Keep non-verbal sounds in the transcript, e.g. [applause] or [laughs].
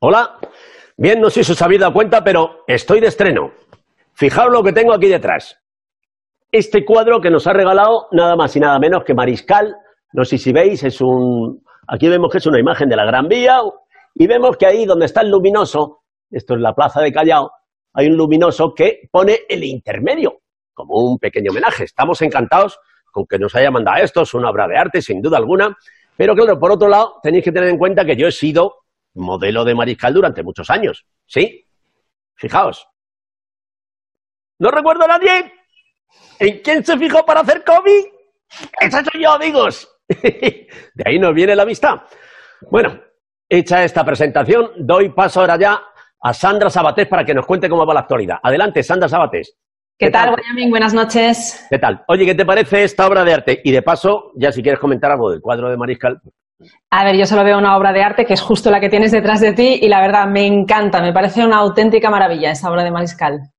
Hola. Bien, no sé si os habéis dado cuenta, pero estoy de estreno. Fijaos lo que tengo aquí detrás. Este cuadro que nos ha regalado nada más y nada menos que Mariscal. No sé si veis, es un. Aquí vemos que es una imagen de la Gran Vía y vemos que ahí donde está el luminoso, esto es la plaza de Callao, hay un luminoso que pone el intermedio como un pequeño homenaje. Estamos encantados con que nos haya mandado esto, es una obra de arte sin duda alguna. Pero claro, por otro lado, tenéis que tener en cuenta que yo he sido modelo de mariscal durante muchos años. ¿Sí? Fijaos. No recuerdo a nadie. ¿En quién se fijó para hacer cómic? Eso soy yo, amigos. [laughs] de ahí nos viene la vista. Bueno, hecha esta presentación, doy paso ahora ya a Sandra Sabatés para que nos cuente cómo va la actualidad. Adelante, Sandra Sabatés. ¿Qué, tal, William? Buenas noches. ¿Qué tal? Oye, ¿qué te parece esta obra de arte? Y de paso, ya si quieres comentar algo del cuadro de Mariscal, a ver, yo solo veo una obra de arte que es justo la que tienes detrás de ti y la verdad me encanta, me parece una auténtica maravilla esa obra de Mariscal.